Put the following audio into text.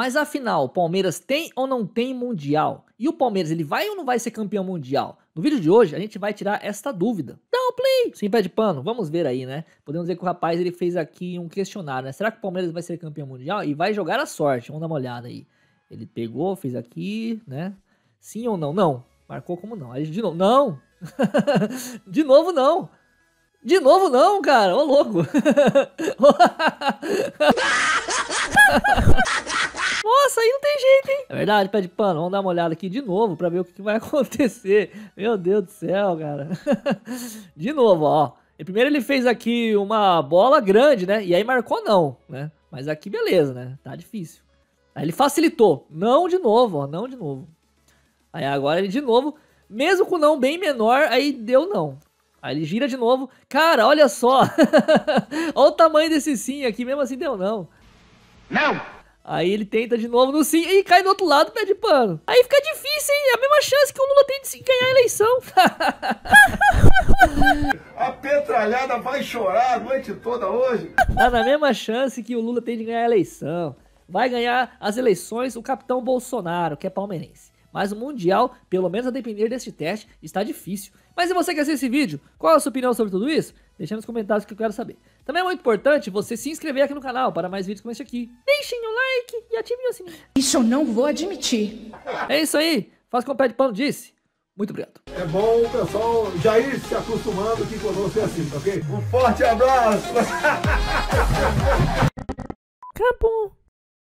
Mas afinal, o Palmeiras tem ou não tem mundial? E o Palmeiras, ele vai ou não vai ser campeão mundial? No vídeo de hoje, a gente vai tirar esta dúvida. Dá um play! Sem pé de pano, vamos ver aí, né? Podemos ver que o rapaz, ele fez aqui um questionário, né? Será que o Palmeiras vai ser campeão mundial? E vai jogar a sorte, vamos dar uma olhada aí. Ele pegou, fez aqui, né? Sim ou não? Não. Marcou como não. Aí de novo, não! de novo, não! De novo não, cara. Ô louco. É verdade, pé de pano, vamos dar uma olhada aqui de novo para ver o que vai acontecer. Meu Deus do céu, cara. de novo, ó. E primeiro ele fez aqui uma bola grande, né? E aí marcou não, né? Mas aqui beleza, né? Tá difícil. Aí ele facilitou. Não de novo, ó. Não de novo. Aí agora ele de novo, mesmo com não bem menor, aí deu não. Aí ele gira de novo. Cara, olha só. olha o tamanho desse sim aqui, mesmo assim deu não. Não! Aí ele tenta de novo no sim e cai do outro lado, pé de pano. Aí fica difícil, hein? É a mesma chance que o Lula tem de ganhar a eleição. a petralhada vai chorar a noite toda hoje. Tá na mesma chance que o Lula tem de ganhar a eleição. Vai ganhar as eleições o capitão Bolsonaro, que é palmeirense. Mas o Mundial, pelo menos a depender deste teste, está difícil. Mas se você quer assistir esse vídeo? Qual é a sua opinião sobre tudo isso? Deixa nos comentários que eu quero saber. Também é muito importante você se inscrever aqui no canal para mais vídeos como esse aqui. Deixem o like e ativem o sininho. Isso eu não vou admitir. É isso aí. Faz como o Pé de Pano disse. Muito obrigado. É bom o pessoal já ir se acostumando que conosco é assim, tá ok? Um forte abraço. Acabou.